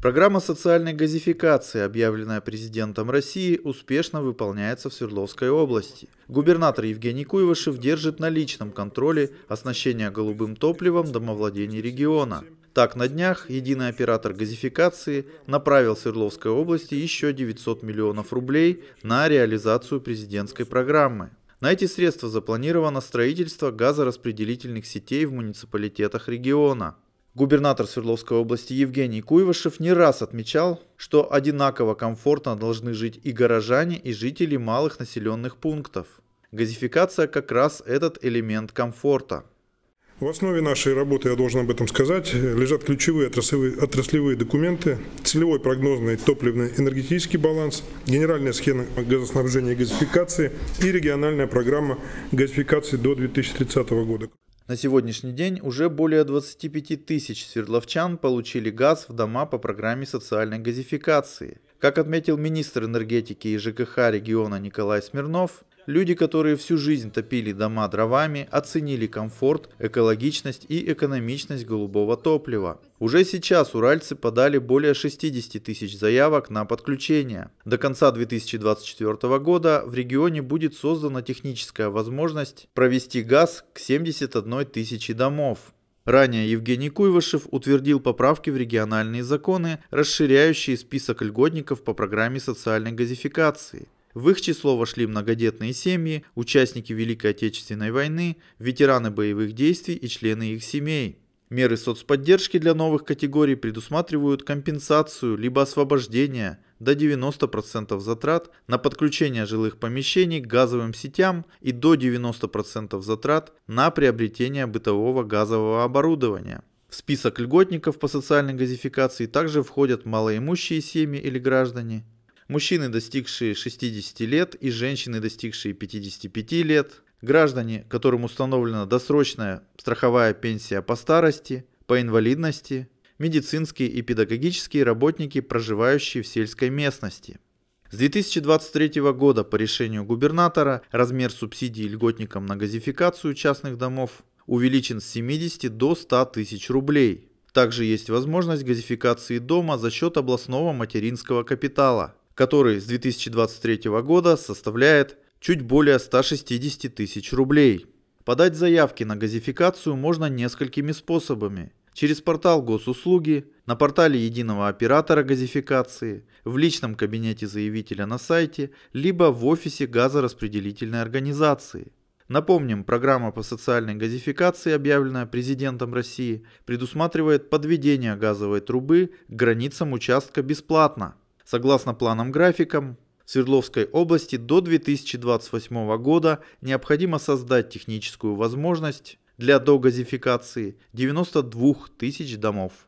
Программа социальной газификации, объявленная президентом России, успешно выполняется в Свердловской области. Губернатор Евгений Куйвашев держит на личном контроле оснащение голубым топливом домовладений региона. Так, на днях единый оператор газификации направил Свердловской области еще 900 миллионов рублей на реализацию президентской программы. На эти средства запланировано строительство газораспределительных сетей в муниципалитетах региона. Губернатор Свердловской области Евгений Куйвашев не раз отмечал, что одинаково комфортно должны жить и горожане, и жители малых населенных пунктов. Газификация как раз этот элемент комфорта. В основе нашей работы, я должен об этом сказать, лежат ключевые отраслевые, отраслевые документы, целевой прогнозный топливный энергетический баланс, генеральная схема газоснабжения и газификации и региональная программа газификации до 2030 года. На сегодняшний день уже более 25 тысяч свердловчан получили газ в дома по программе социальной газификации. Как отметил министр энергетики и ЖКХ региона Николай Смирнов, Люди, которые всю жизнь топили дома дровами, оценили комфорт, экологичность и экономичность голубого топлива. Уже сейчас уральцы подали более 60 тысяч заявок на подключение. До конца 2024 года в регионе будет создана техническая возможность провести газ к 71 тысячи домов. Ранее Евгений Куйвашев утвердил поправки в региональные законы, расширяющие список льготников по программе социальной газификации. В их число вошли многодетные семьи, участники Великой Отечественной войны, ветераны боевых действий и члены их семей. Меры соцподдержки для новых категорий предусматривают компенсацию либо освобождение до 90% затрат на подключение жилых помещений к газовым сетям и до 90% затрат на приобретение бытового газового оборудования. В список льготников по социальной газификации также входят малоимущие семьи или граждане, мужчины, достигшие 60 лет и женщины, достигшие 55 лет, граждане, которым установлена досрочная страховая пенсия по старости, по инвалидности, медицинские и педагогические работники, проживающие в сельской местности. С 2023 года по решению губернатора размер субсидий льготникам на газификацию частных домов увеличен с 70 до 100 тысяч рублей. Также есть возможность газификации дома за счет областного материнского капитала – который с 2023 года составляет чуть более 160 тысяч рублей. Подать заявки на газификацию можно несколькими способами. Через портал госуслуги, на портале единого оператора газификации, в личном кабинете заявителя на сайте, либо в офисе газораспределительной организации. Напомним, программа по социальной газификации, объявленная президентом России, предусматривает подведение газовой трубы к границам участка бесплатно – Согласно планам-графикам, в Свердловской области до 2028 года необходимо создать техническую возможность для догазификации 92 тысяч домов.